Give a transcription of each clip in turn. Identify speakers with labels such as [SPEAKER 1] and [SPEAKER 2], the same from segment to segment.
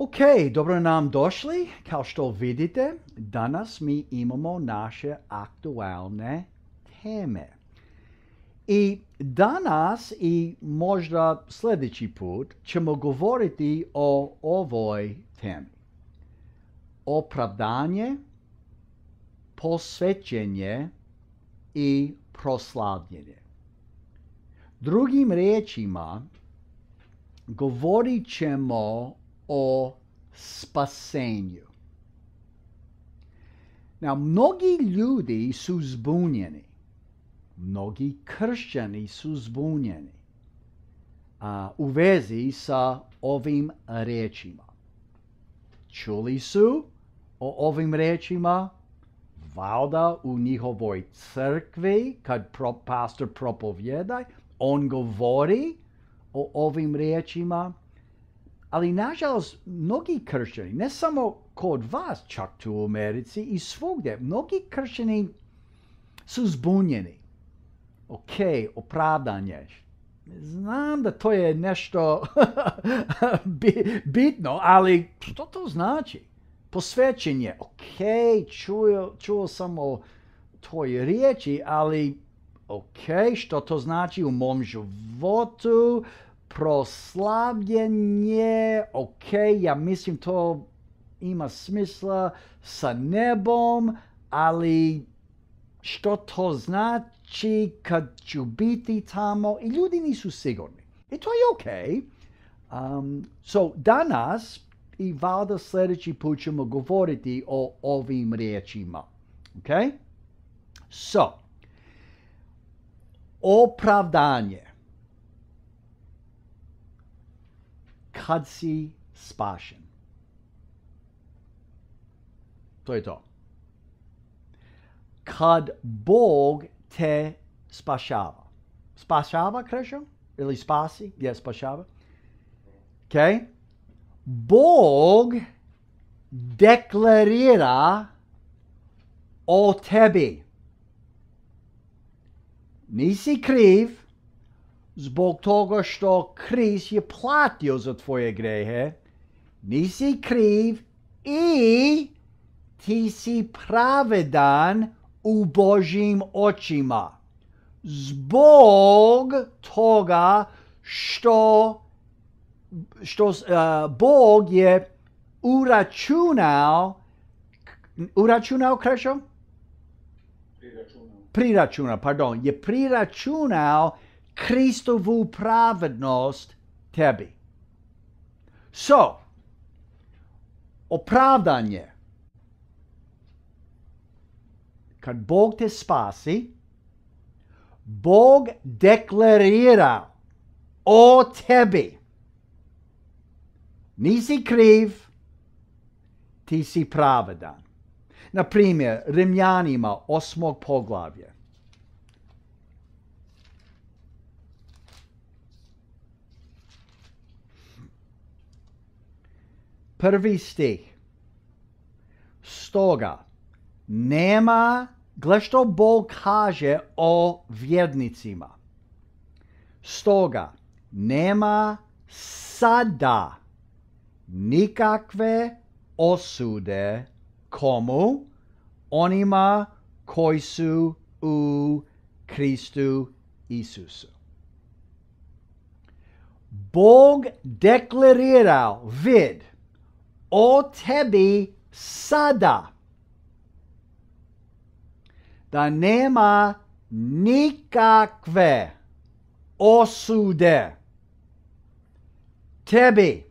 [SPEAKER 1] Ok, dobro nam došli. Kao što vidite, danas mi imamo naše aktualne teme. I danas i možda sljedeći put ćemo govoriti o ovoj temi. Opravdanje, posvećenje i proslavljenje. Drugim riječima, govorit ćemo o spasenju. Now, mnogi ljudi su zbunjeni. Mnogi kršćani su zbunjeni a, u vezi sa ovim rečima. Čuli su o ovim rečima valda u njihovoj crkvi kad pro, pastor propovjeda, on govori o ovim rečima ali nažalost mnogi kršćani, ne samo kod vas čak tu u Americi i svugdje, mnogi kršćani su zbunjeni. Ok, opravdanje. Znam da to je nešto bitno, ali što to znači? Posvećenje, je. Ok, čuo, čuo sam o riječi, ali ok, što to znači u mom životu? proslavljenje, ok, ja mislim to ima smisla sa nebom, ali što to znači kad ću biti tamo i ljudi nisu sigurni. I to je ok. Um, so danas i valjda sljedeći put ćemo govoriti o ovim riječima. Ok? So, opravdanje. Kadsi Spashin. To je to. Kad Bog te spašava. Spašava, Krešo? Ili spasi? Yes, spašava. Okay. Bog deklarira o tebi. Nisi kriv, zbog toga što kriz je platio za tvoje grehe, nisi kriv i ti si pravedan u Božim očima. Zbog toga što, što Bog je uračunao, uračunao krešo? Priračuna, Priračunao, pardon, je priračunao Kristovu pravednost tebi. So, opravdanje. Kad Bog te spasi, Bog deklarira o tebi. Nisi kriv, ti si pravedan. Na primjer, Rimljanima osmog poglavlja. Prvi stih. Stoga, nema, gle što Bog kaže o vjernicima. Stoga, nema sada nikakve osude komu onima koji su u Kristu Isusu. Bog deklarirao vid o tebi sada. Da nema nikakve osude tebi.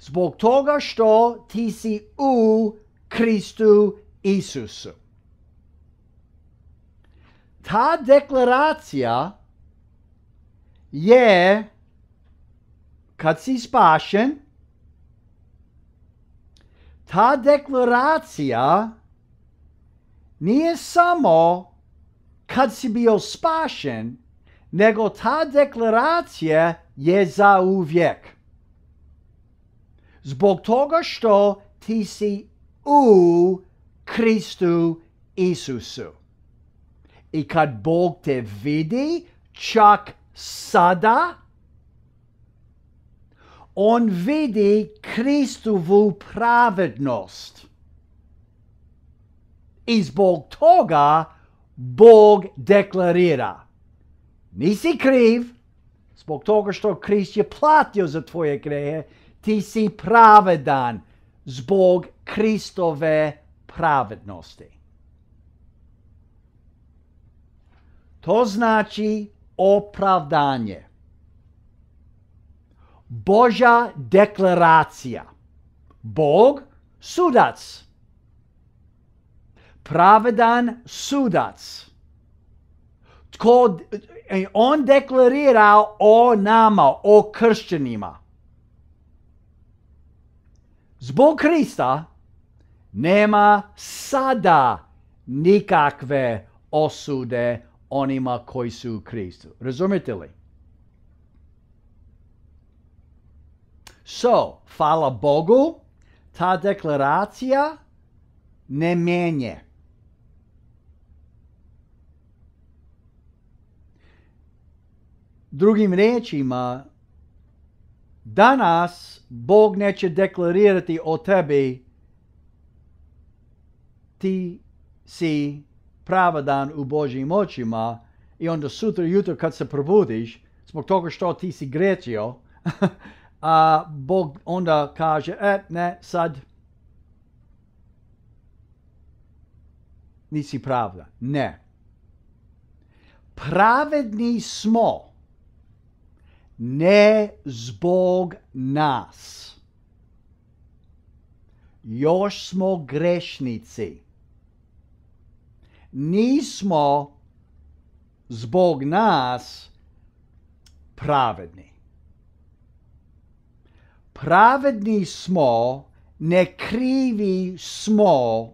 [SPEAKER 1] Zbog toga što ti si u Kristu Isusu. Ta deklaracija je kad si spašen, ta declaratia nie samo kad si bio spašen, nego ta deklaracija je za uviek. Zbog toga što ti si u Kristu Isusu. I kad Bog te vidi, čak sada, on vidi Kristovu pravednost. I zbog toga Bog deklarira. Nisi kriv, zbog toga što Krist je platio za tvoje greje. ti si pravedan zbog Kristove pravednosti. To znači opravdanje. Boža deklaracija. Bog sudac. Pravedan sudac. Tko, e, on deklarira o nama, o kršćanima. Zbog Krista nema sada nikakve osude onima koji su u Kristu. Razumite li? So, hvala Bogu, ta deklaracija ne menje. Drugim rečima, danas Bog neće deklarirati o tebi ti si pravedan u Božjim očima i onda sutra jutro kad se probudiš, zbog toga što ti si Grecio, a Bog onda kaže, e, ne, sad nisi pravda. Ne. Pravedni smo ne zbog nas. Još smo grešnici. Nismo zbog nas pravedni. Pravedni smo, ne krivi smo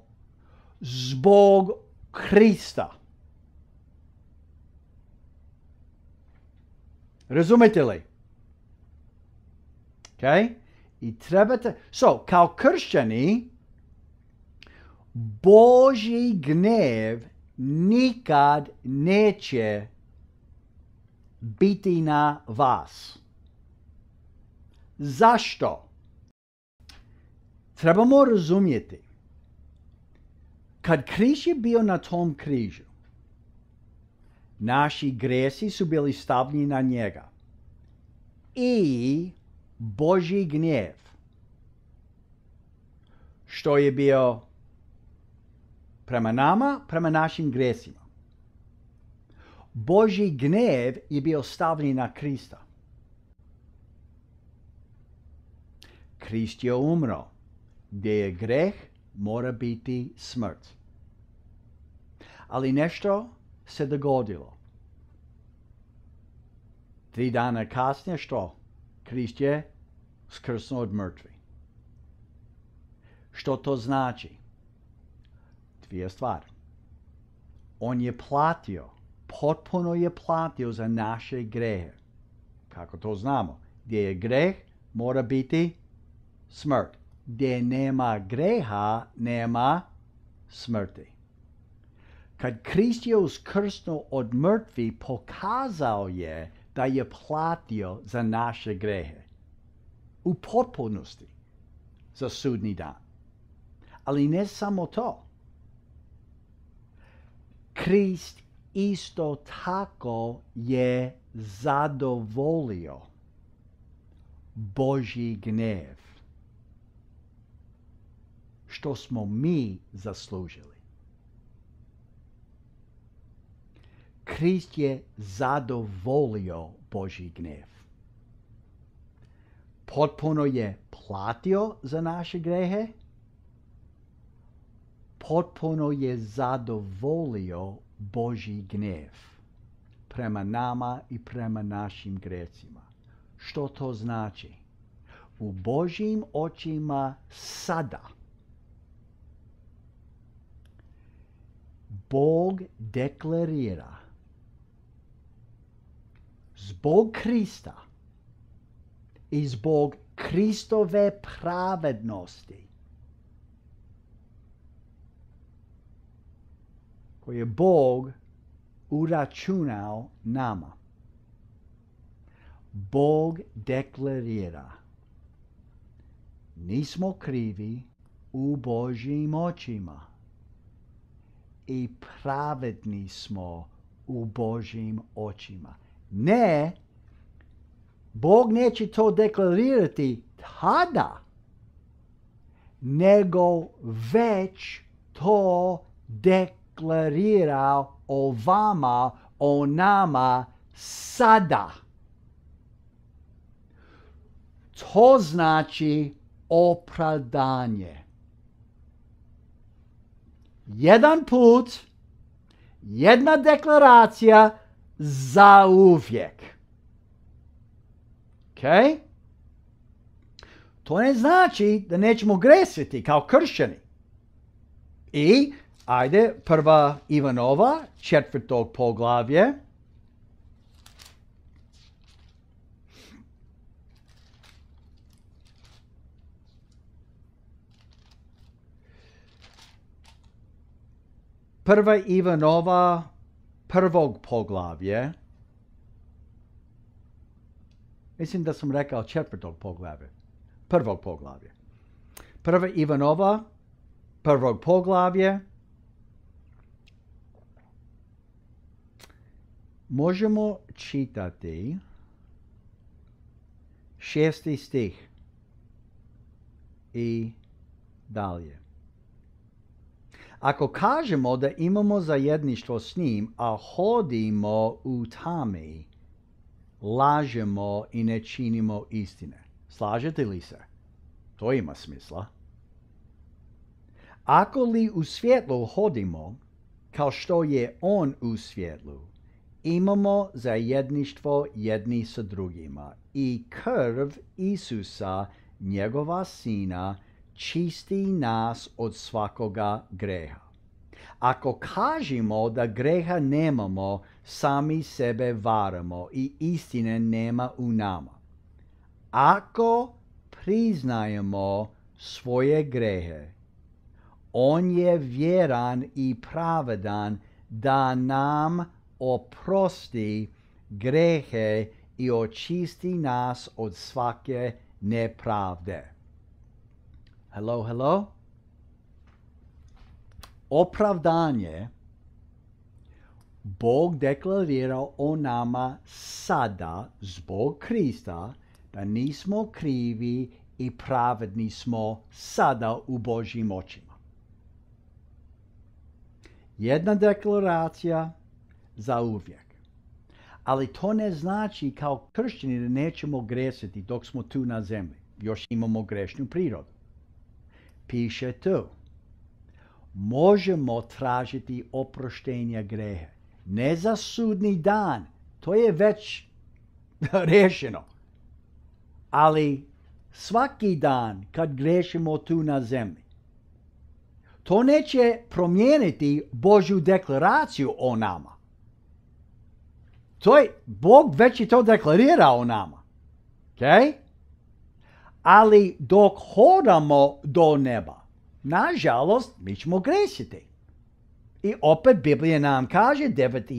[SPEAKER 1] zbog Krista. Razumete li? I trebate... So, kao kršćani, Boži gnev nikad neće biti na vas. Zašto? Trebamo razumjeti. Kad križ je bio na tom križu, naši gresi su bili stavljeni na njega. I Boži gnjev. Što je bio prema nama, prema našim gresima. Boži gnev je bio stavljen na Krista. Krist je umro, gdje je greh, mora biti smrt. Ali nešto se dogodilo. Tri dana kasnije što? Krist je skrsno od mrtvi. Što to znači? Dvije stvar: On je platio, potpuno je platio za naše grehe. Kako to znamo? Gdje je greh, mora biti smrt. Gdje nema greha, nema smrti. Kad Krist je uskrsnuo od mrtvi, pokazao je da je platio za naše grehe. U potpunosti za sudni dan. Ali ne samo to. Krist isto tako je zadovolio Božji gnev što smo mi zaslužili. Krist je zadovolio Boži gnev. Potpuno je platio za naše grehe. Potpuno je zadovolio Boži gnev prema nama i prema našim grecima. Što to znači? U Božim očima sada Bog deklarira zbog Krista i zbog Kristove pravednosti koje je Bog uračunao nama. Bog deklarira nismo krivi u Božjim očima i pravedni smo u Božim očima. Ne, Bog neće to deklarirati tada, nego već to deklarira o vama, o nama sada. To znači opravdanje jedan put, jedna deklaracija za uvijek. Ok. To ne znači da nećemo gresiti kao kršćani. I, ajde, prva Ivanova, četvrtog poglavlje, Prva Ivanova prvog poglavlje. Mislim da sam rekao četvrtog poglavlje, Prvog poglavlje Prva Ivanova prvog poglavlje. Možemo čitati šesti stih i dalje. Ako kažemo da imamo zajedništvo s njim, a hodimo u tami, lažemo i ne činimo istine. Slažete li se? To ima smisla. Ako li u svjetlu hodimo, kao što je on u svjetlu, imamo zajedništvo jedni sa drugima i krv Isusa, njegova sina, čisti nas od svakoga greha. Ako kažemo da greha nemamo, sami sebe varamo i istine nema u nama. Ako priznajemo svoje grehe, on je vjeran i pravedan da nam oprosti grehe i očisti nas od svake nepravde. Hello, hello. Opravdanje Bog deklarirao o nama sada zbog Krista da nismo krivi i pravedni smo sada u Božjim očima. Jedna deklaracija za uvijek. Ali to ne znači kao kršćani da nećemo gresiti dok smo tu na zemlji. Još imamo grešnju prirodu piše tu. Možemo tražiti oproštenje grehe. Ne za sudni dan, to je već rešeno. Ali svaki dan kad grešimo tu na zemlji, to neće promijeniti Božju deklaraciju o nama. To je, Bog već je to deklarirao o nama. Okay? ali dok hodamo do neba, nažalost, mi ćemo grešiti. I opet Biblije nam kaže, deveti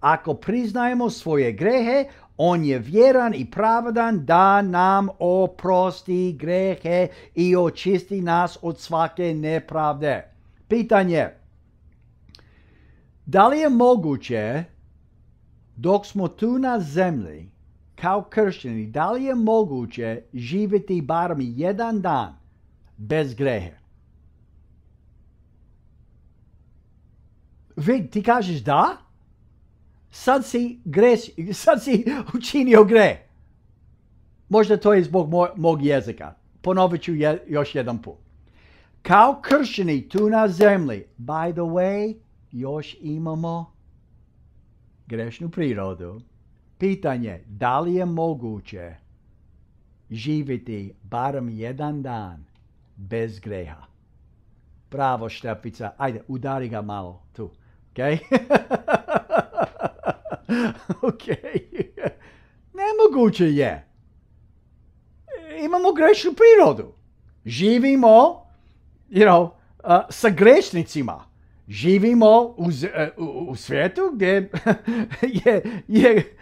[SPEAKER 1] ako priznajemo svoje grehe, on je vjeran i pravedan da nam oprosti grehe i očisti nas od svake nepravde. Pitanje, da li je moguće dok smo tu na zemlji kao kršćani, da li je moguće živjeti barem jedan dan bez grehe? Vid, ti kažeš da, sad si, greš, sad si učinio gre. Možda to je zbog mog jezika. Ponovit ću još jedan put. Kao kršćani tu na zemlji, by the way, još imamo grešnu prirodu. Pitanje da li je moguće živjeti barem jedan dan bez greha? Pravo štepica, ajde udari ga malo tu, ok? ok, nemoguće je. Imamo grešnu prirodu. Živimo you know, uh, sa grešnicima živimo u, e, u, u svijetu gdje je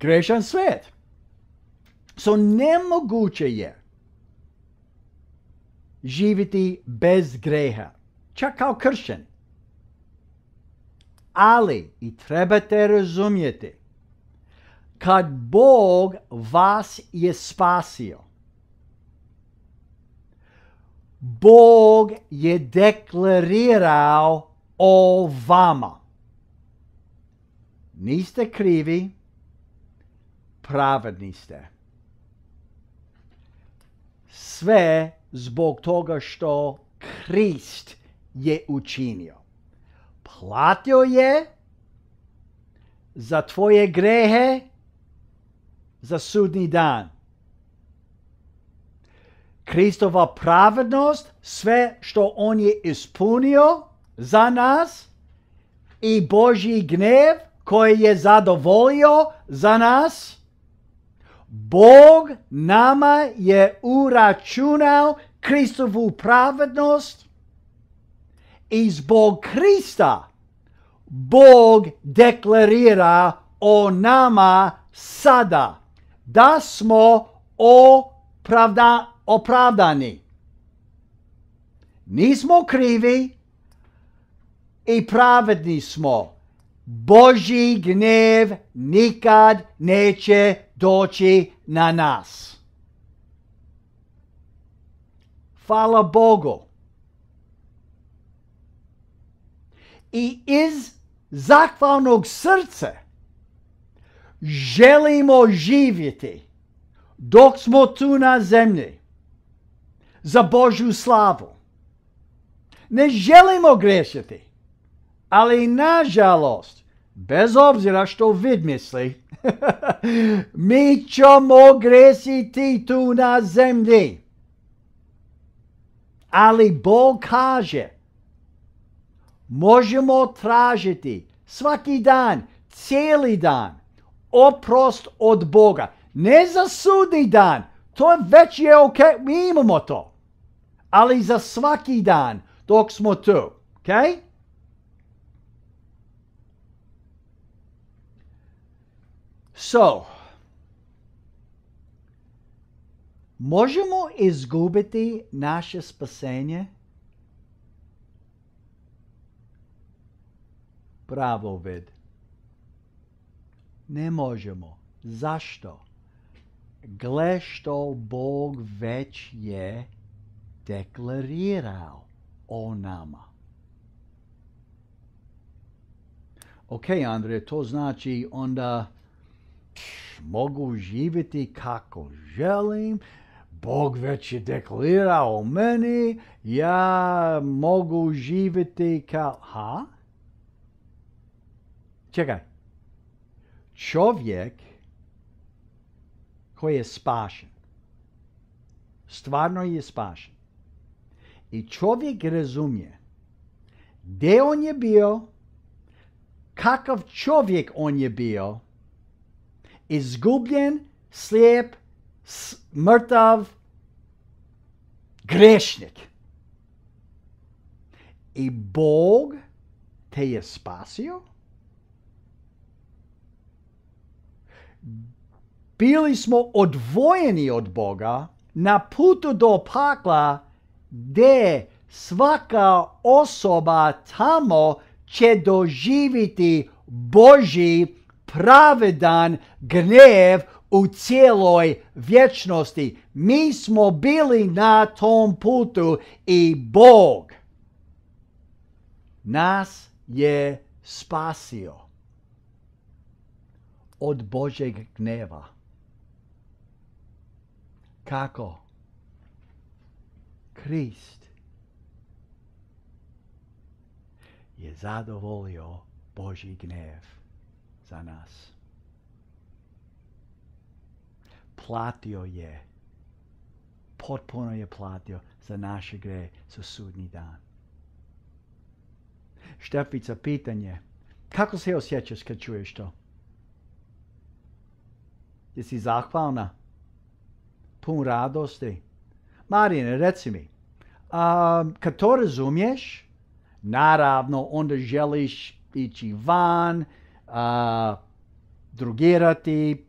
[SPEAKER 1] grešan svet. So nemoguće je živiti bez greha, čak kao kršćan. Ali i trebate razumjeti, kad Bog vas je spasio, Bog je deklarirao o vama. Niste krivi, pravedni ste. Sve zbog toga što Krist je učinio. Platio je za tvoje grehe za sudni dan. Kristova pravednost, sve što on je ispunio za nas i Božji gnev koji je zadovoljio za nas Bog nama je uračunao Kristovu pravednost i zbog Krista Bog deklarira o nama sada da smo opravda, opravdani. Nismo krivi i pravedni smo. Boži gnev nikad neće doći na nas. Hvala Bogu. I iz zahvalnog srce. želimo živjeti dok smo tu na zemlji za Božju slavu. Ne želimo grešiti, ali nažalost bez obzira što vid misli, mi ćemo gresiti tu na zemlji. Ali Bog kaže, možemo tražiti svaki dan, cijeli dan, oprost od Boga. Ne za sudni dan, to već je ok, mi imamo to. Ali za svaki dan dok smo tu, Okay? So, možemo izgubiti naše spasenje? Pravo vid. Ne možemo. Zašto? Gle što Bog već je deklarirao o nama. Ok, Andrej, to znači onda mogu živjeti kako želim, Bog već je deklarirao meni, ja mogu živjeti kao... Ha? Čekaj. Čovjek koji je spašen, stvarno je spašen. I čovjek razumije gdje on je bio, kakav čovjek on je bio, izgubljen, slijep, mrtav, grešnik. I Bog te je spasio. Bili smo odvojeni od Boga na putu do pakla gdje svaka osoba tamo će doživiti Boži pravedan gnjev u cijeloj vječnosti. Mi smo bili na tom putu i Bog nas je spasio od Božeg gneva. Kako? Krist je zadovolio Boži gnev za nas. Platio je, potpuno je platio za naše gre za sudni dan. Štefica, pitanje. Kako se osjećaš kad čuješ to? Jesi zahvalna? Pun radosti? Marijane, reci mi, a, kad to razumiješ, naravno onda želiš ići van, a, drugirati,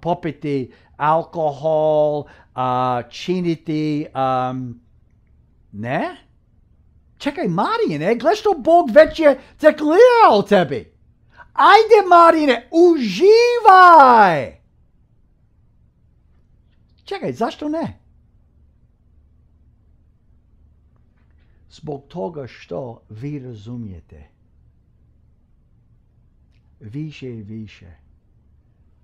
[SPEAKER 1] popiti alkohol, a, činiti, ne? Čekaj, Marijane, gledaj što Bog već je deklarirao tebi. Ajde, Marijane, uživaj! Čekaj, zašto ne? Zbog toga što vi razumijete više i više.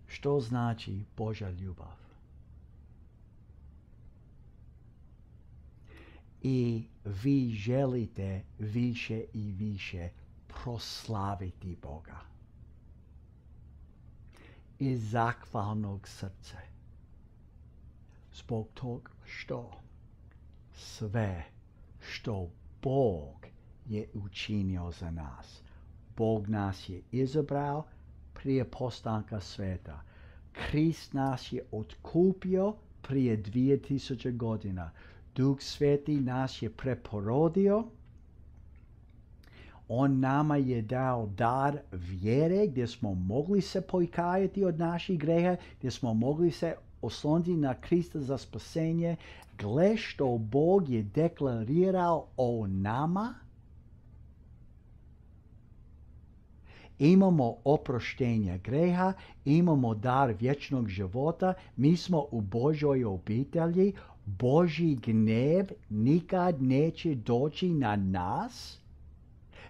[SPEAKER 1] Što znači Boža ljubav? I vi želite više i više proslaviti Boga. Iz zakvalnog srce. Zbog tog što sve što Bog je učinio za nas Bog nas je izabrao prije postanka sveta. Krist nas je otkupio prije 2000 godina. Duh Sveti nas je preporodio. On nama je dao dar vjere gdje smo mogli se pojkajati od naših greha, gdje smo mogli se osloniti na Krista za spasenje. Gle što Bog je deklarirao o nama imamo oproštenje greha, imamo dar vječnog života, mi smo u Božoj obitelji, Boži gnev nikad neće doći na nas,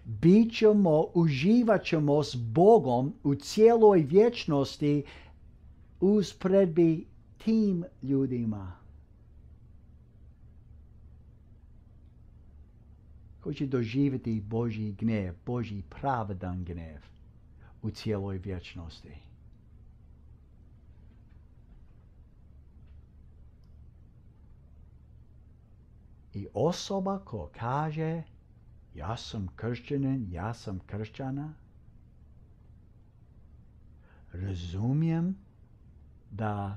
[SPEAKER 1] Bićemo, ćemo, uživat ćemo s Bogom u cijeloj vječnosti uz predbi tim ljudima. Koji će doživjeti Boži gnev, Boži pravdan gnev u cijeloj vječnosti. I osoba ko kaže ja sam kršćanin, ja sam kršćana, razumijem da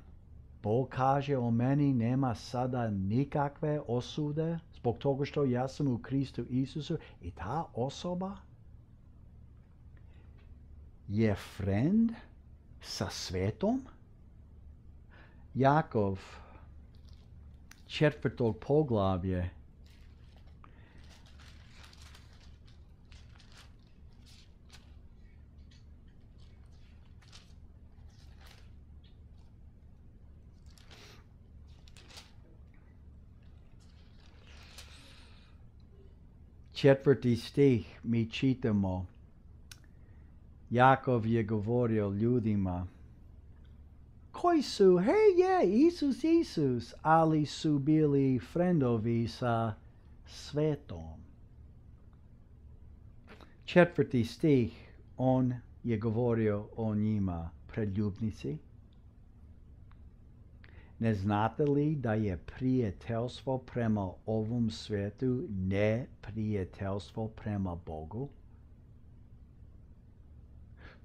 [SPEAKER 1] Bog kaže o meni nema sada nikakve osude zbog toga što ja sam u Kristu Isusu i ta osoba je friend sa svetom. Jakov četvrtog poglavlje četvrti stih mi čitamo Jakov je govorio ljudima koji su, hej je, Isus, Isus, ali su bili frendovi sa svetom. Četvrti stih, on je govorio o njima predljubnici. Ne znate li da je prijateljstvo prema ovom svetu ne prijateljstvo prema Bogu?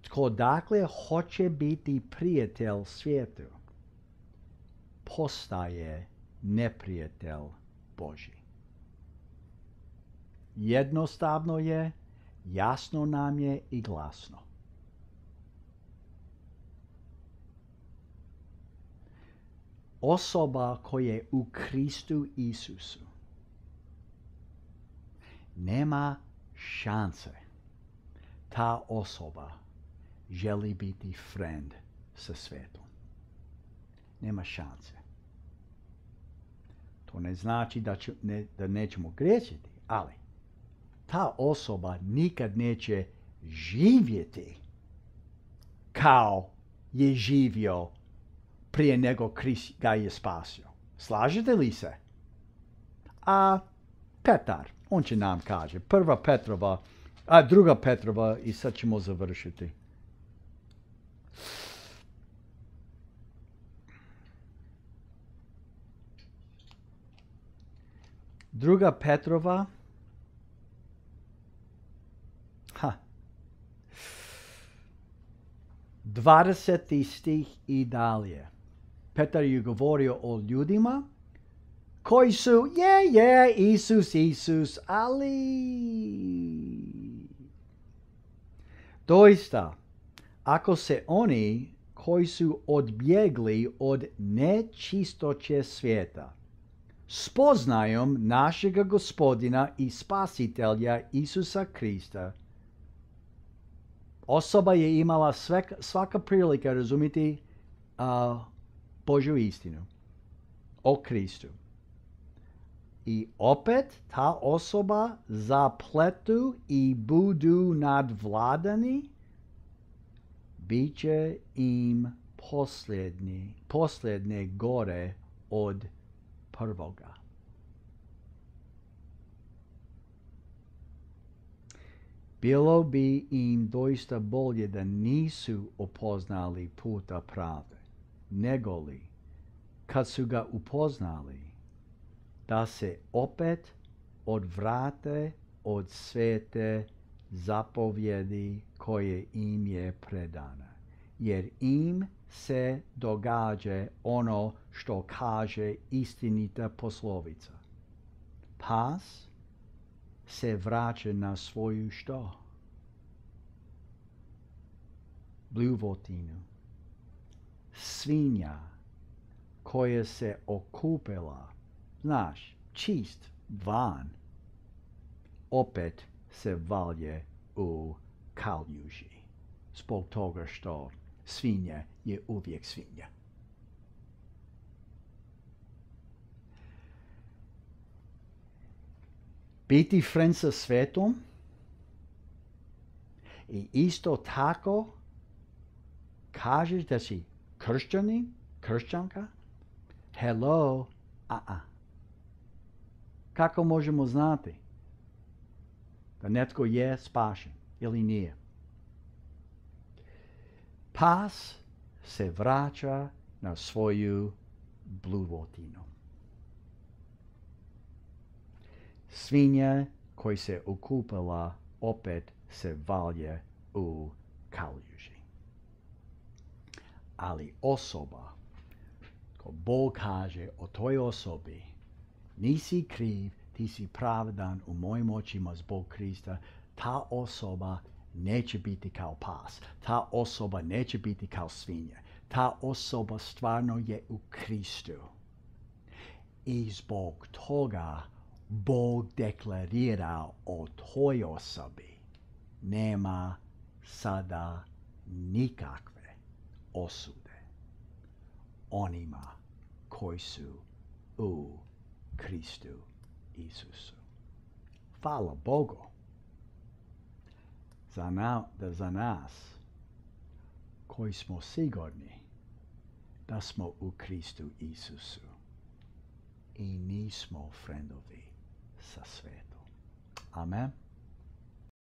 [SPEAKER 1] tko dakle hoće biti prijatelj svijetu, postaje neprijatelj Boži. Jednostavno je, jasno nam je i glasno. Osoba koja je u Kristu Isusu nema šanse ta osoba želi biti friend sa svetom. Nema šanse. To ne znači da, ne, da nećemo grećiti, ali ta osoba nikad neće živjeti kao je živio prije nego Krist ga je spasio. Slažete li se? A Petar, on će nam kaže, prva Petrova, a druga Petrova i sad ćemo završiti. Druga Petrova. Ha. 20. stih i dalje. Petar je govorio o ljudima koji su, je, je, Isus, Isus, ali... Doista, ako se oni koji su odbjegli od nečistoće svijeta spoznajom našega gospodina i spasitelja Isusa Krista, osoba je imala svaka prilika razumiti uh, Božju istinu o Kristu. I opet ta osoba zapletu i budu nadvladani bit će im posljedni, posljedne gore od prvoga. Bilo bi im doista bolje da nisu upoznali puta prave, negoli kad su ga upoznali, da se opet odvrate od svete zapovjedi koje im je predana. Jer im se događa ono što kaže istinita poslovica. Pas se vraća na svoju što? Bljuvotinu. Svinja koja se okupila, znaš, čist van, opet se valje u kaljuži. Zbog toga što svinja je uvijek svinja. Biti friend sa svetom i isto tako kažeš da si kršćani, kršćanka, hello, a-a. Kako možemo znati? da netko je spašen ili nije. Pas se vraća na svoju bluvotinu. Svinja koji se okupala opet se valje u kaljuži. Ali osoba, ko Bog kaže o toj osobi, nisi kriv, ti si pravdan u mojim očima zbog Krista, ta osoba neće biti kao pas, ta osoba neće biti kao svinja. Ta osoba stvarno je u Kristu. I zbog toga Bog deklarira o toj osobi. Nema sada nikakve osude onima koji su u Kristu Isusu. Hvala Bogu za, na, za nas koji smo sigurni da smo u Kristu Isusu i nismo frendovi sa svetom. Amen.